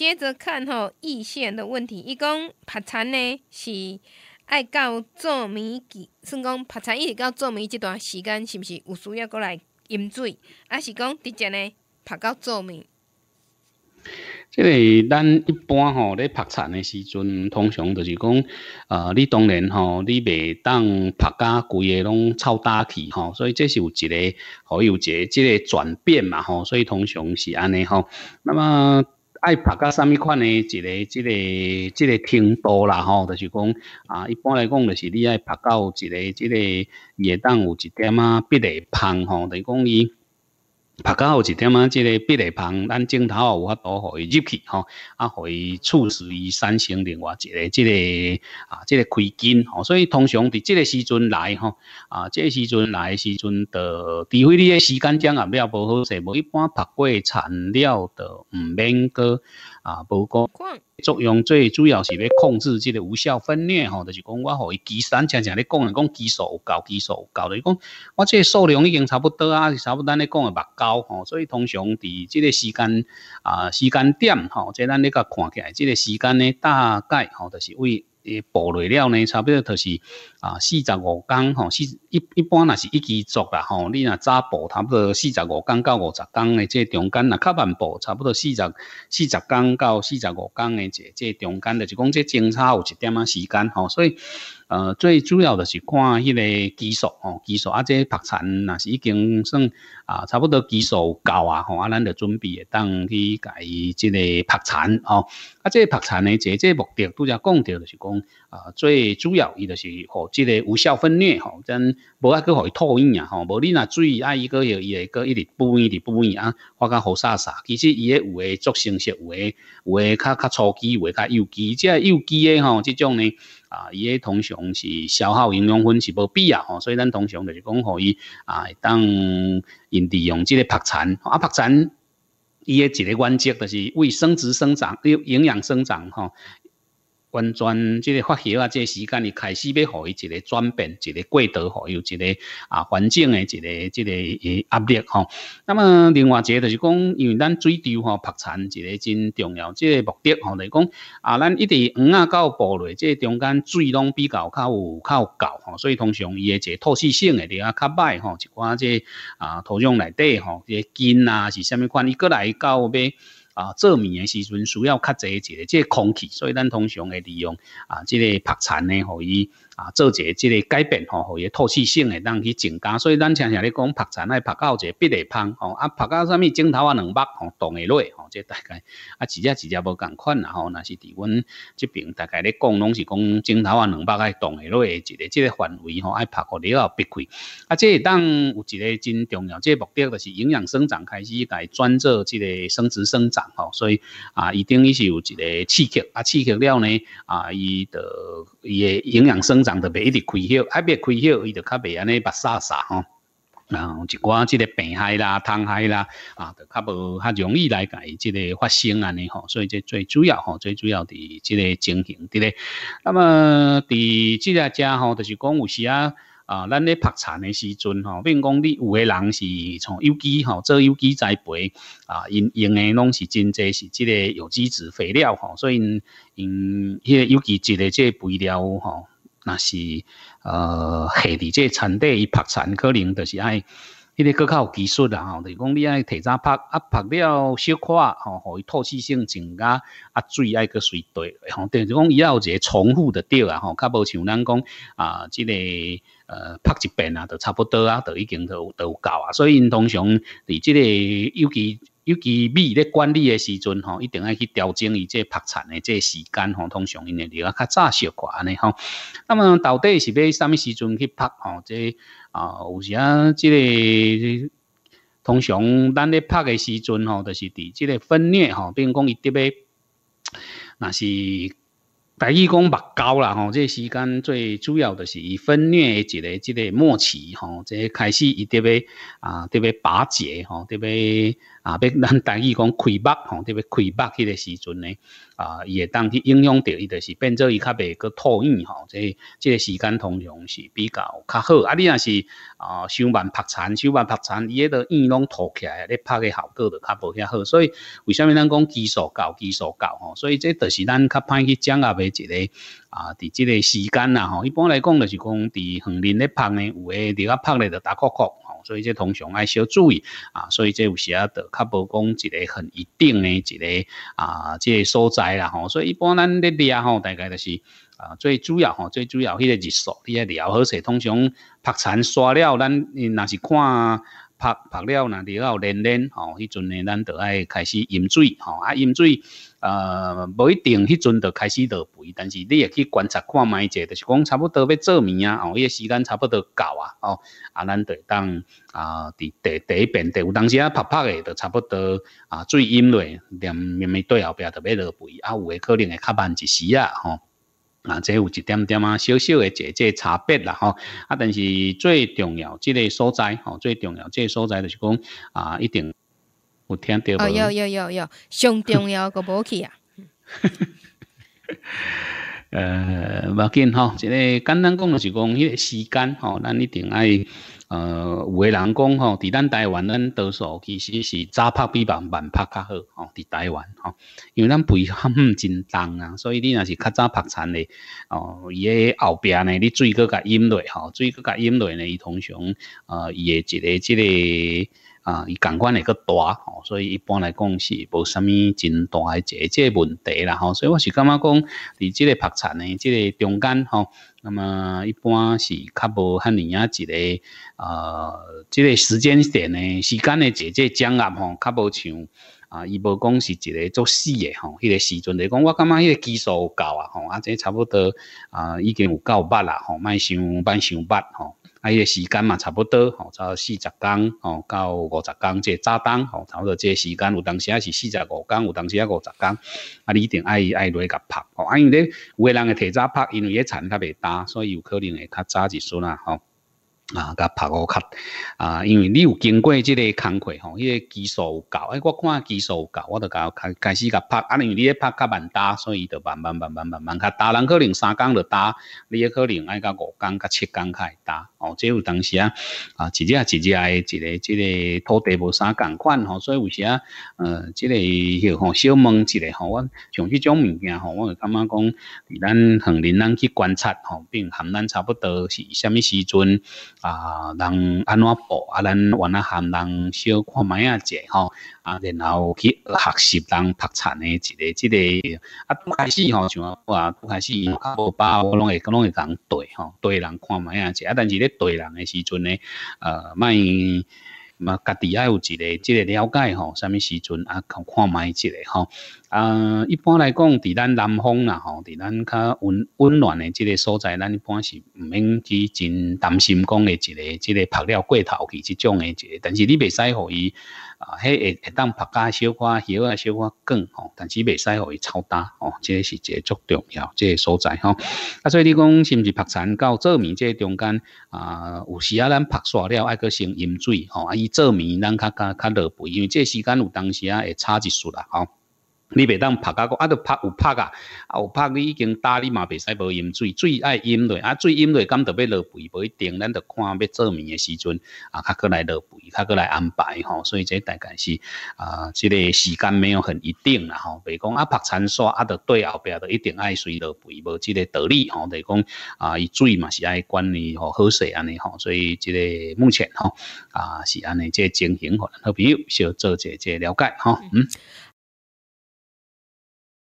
接着看吼，易线的问题，伊讲拍山呢是爱到做米几，算讲拍山一直到做米这段时间是不是有需要过来饮水？还是讲直接呢拍到做米？这个咱一般吼咧拍山的时阵，通常就是讲，呃，你当然吼你袂当拍甲贵个拢臭大去吼，所以这是有一个好有一个即个转变嘛吼，所以通常是安尼吼，那么。爱拍到什么款诶？一个、一个、一个程度啦，吼，就是讲啊，一般来讲，就是你爱拍到一个、一个叶当有一点啊，必得胖吼，等于讲伊。拍到有一点啊，即个壁垒旁，咱镜头有法度互伊入去吼，啊，互伊促使伊产生另外一个即个啊，即个开金吼，所以通常伫即个时阵来吼，啊，即个时阵来时阵，就除非你的时间将啊，较无好势，无一般拍过产料，就毋免过啊，无过。作用最主要是要控制这个无效分裂吼，就是讲我予伊机伞常常咧讲，诶，讲够数高，有数高，就讲我这数量已经差不多啊，是差不多咱咧讲诶目高吼，所以通常伫这个时间啊时间点吼，即咱咧甲看起来，这个时间咧大概吼，就是为。诶，步累了呢，差不多就是啊，四十五天吼，四一一般若是一基足啦吼。你若早步，差不多四十五天到五十天诶，这中间，若较慢步，差不多四十四十天到四十五天诶，这这中间，就是讲这相差有一点啊时间吼，所以。呃，最主要的是看迄个技术哦，技术啊，这拍产那是已经算啊，差不多技术够啊，吼啊，咱就准备当去改即个拍产哦。啊，这拍产呢，这这目的拄则讲着，就是讲啊，最主要伊就是吼，即个无效分裂吼，咱无啊去互伊吐应啊吼，无你若注意啊，个药，伊个一直不一直不，啊，发甲好沙沙。其实伊个有诶作性是，有诶有诶较较初期，有诶较幼期，即幼期诶吼，即种呢。啊，伊诶通常是消耗营养分是无必要吼，所以咱通常就是讲可以啊，当因利用即个拍产啊，白蚕伊诶一个原则就是为生殖生长、要营养生长吼。完全即个发酵啊，即个时间伊开始要互伊一个转变，一个过渡，吼，有一个啊环境的一个即个压力吼。那么另外一个就是讲，因为咱水稻吼，刨产一个真重要，即个目的吼，来讲啊，咱一直黄啊到步类，即中间水拢比较较有较有够吼，所以通常伊诶一个透气性诶，伫啊较歹吼，一般即啊土壤内底吼，即根啊是虾米款，伊过来到要。啊，做面诶时阵需要较侪一个即空气，所以咱通常会利用啊，即个白蚕呢，互伊啊做一个即个改变吼，互伊透气性诶，当去增加。所以咱常常咧讲白蚕爱曝到一个鼻内芳吼，啊曝到啥物枕头啊两百吼动下落吼，即大概啊，一只一只无共款啦吼，若是伫阮即边大概咧讲，拢是讲枕头啊两百爱动下落一个即个范围吼，爱曝互你了鼻开。啊，即当有一个真重要，即个目的就是营养生长开始来转做即个生殖生长。哦，所以啊，一定是有一个刺激，啊，刺激了呢，啊，伊的伊的营养生长就袂一直开翕，啊，袂开翕，伊就较袂安尼把撒撒吼，然后一寡即个病害啦、虫害啦，啊，就较无较容易来改即个发生安尼吼，所以这最主要吼，最主要的即个情形，对不那么在即个家吼，就是讲有时啊。啊，咱咧拍产诶时阵吼，比如讲你有诶人是从有机吼做有机栽培啊，用用诶拢是真济是即个有机质肥料吼，所以因迄个有机质即个肥料吼，若是呃，下伫即个产地去拍产可能就是爱。即个搁较有技术啦吼，就是讲你爱提早拍，啊拍了小块吼，互伊透气性增加，啊水爱佮水对吼，但是讲伊要一个重复的钓啊吼，较无像咱讲啊，即个呃拍一遍啊，就差不多啊，就已经就都有够啊。所以因通常伫即个尤其尤其米咧管理诶时阵吼，一定要去调整伊即个拍产诶即个时间吼，通常因会留较较早小块呢吼。那么到底是要啥物时阵去拍吼？即啊，有时啊，即个通常咱咧拍诶时阵吼，就是伫即个分裂吼，并讲伊滴咧，若是。大意讲，目交啦吼，这时间最主要就是以分裂的即个即个末期吼，即、这开始伊特别啊特别拔节吼，特别啊要咱大意讲开目吼，特别开目迄个时阵呢，啊，伊会当去影响着伊就是变做伊较别个脱软吼，即、这这时间通常是比较较好。啊，你若是啊手慢拍残，手慢拍残，伊迄个影拢脱起来，你拍嘅效果就较无遐好。所以为虾米咱讲技术高，技术高吼，所以这就是咱较歹去讲阿别。一个啊，伫即个时间啦吼，一般来讲就是讲伫横林咧拍咧，有诶伫遐拍咧就打酷酷吼，所以即通常爱小注意啊，所以即有时啊，就较无讲一个很一定诶一个啊，即所在啦吼，所以一般咱咧掠吼，大概就是啊最主要吼，最主要迄个日数爱掠好势。通常拍残刷了，咱若是看。拍拍了，然后练练，吼，迄阵呢，咱就爱开始饮水，吼，啊，饮水，呃，无一定，迄阵就开始落肥，但是你也去观察看，买者，就是讲差不多要做物啊，哦，迄个时间差不多到啊，哦，啊，咱就当啊，伫、第第一遍，着有当时啊，拍拍诶，就差不多啊，水饮了，连面对后壁就要落肥，啊，有诶可能会较慢一时啊，吼。啊，这有一点点啊，小小的这这差别啦吼。啊，但是最重要，这个所在吼，最重要这个所在就是讲啊，一定有听到，有有有有，上重要个武器啊。呃，无紧吼，这个简单讲就是讲，迄个时间吼，咱一定爱。呃，有诶人讲伫、喺咱台湾咱多数其实是早拍比晚拍较好伫、喺台湾，嚇，因为咱肥鹹真重啊，所以你若是较早拍残咧，哦，伊诶后壁咧，你水過甲淹落，吼，水過甲淹落咧，通常呃，伊诶一个即个。啊，伊感官会個大，所以一般来讲是无啥物真大个即个问题啦，吼，所以我是感觉讲，伫即个拍產嘅即个中間，嚇。那么一般是较无遐尼啊一个，呃，这个时间点呢，时间的姐姐讲啊，吼，较无像啊，伊无讲是一个做死的吼，迄个时阵来讲，我感觉迄个技术够啊，吼，啊，这差不多啊，已经有够捌啦，吼，卖想，卖想捌，吼。啊，伊个时间嘛，差不多吼，差不多四十工吼，到五十工即炸单吼，差不多即个时间，有当时啊是四十五工，有当时啊五十工，啊，你一定爱伊爱落去甲拍吼，啊，因为有个人会提早拍，因为伊田较未大，所以有可能会较早一旬啦吼。啊，甲拍个卡，啊，因为你有经过即个工课吼，迄个技术有够，哎，我看技术有够，我就甲开开始甲拍，啊，因为你咧拍较慢打，所以伊就慢慢慢慢慢慢较打，人可能三工就打，你也可能爱甲五工甲七工开始打，哦，即有当时啊，啊，一只一只诶，一个即个土地无三工款吼，所以有时啊，呃，即个许吼小问一个吼，像即种物件吼，我感觉讲，咱恒林咱去观察吼，并含咱差不多是虾米时阵。啊，人安怎报啊？咱往那含人小看麦啊，者吼啊，然后去学习人拍产的，一个即个啊。开始吼，像啊，开始较无包，我拢会，我拢会人对吼，对人看麦啊，者啊。但是咧对人的时阵咧，呃，卖。嘛家己要有一个即个了解吼啥物时阵啊共看卖即个吼啊一般来讲伫咱南方呐吼伫咱较温温暖诶即个所在咱一般是毋免去真担心讲诶即个即个曝了过头去即种诶即个但是你袂使互伊啊，嘿，一当白加小块叶啊，小块梗吼，但是未使互伊超大吼，这是一个足重要，这个所在吼。啊，所以你讲是毋是拍产到做米这个中间啊，有时啊咱拍煞了爱去先饮水吼，啊，伊做米咱较较较落肥，因为这时间有当时啊会差一束啦吼。你袂当拍啊，骨，啊，要拍有拍啊，啊，有拍你已经打，你嘛袂使无饮水，最爱饮落，啊，水饮落，敢特别落肥，无一定，咱着看要做面诶时阵，啊，较过来落肥，较过来安排吼，所以这大概是啊，即个时间没有很一定啦吼，别讲啊拍餐煞啊，着对后壁着一定爱随落肥，无即个道理吼，得讲啊，伊水嘛是爱管关你好势安尼吼，所以即个目前吼啊是安尼个情形吼，好朋友小做即个了解吼。嗯。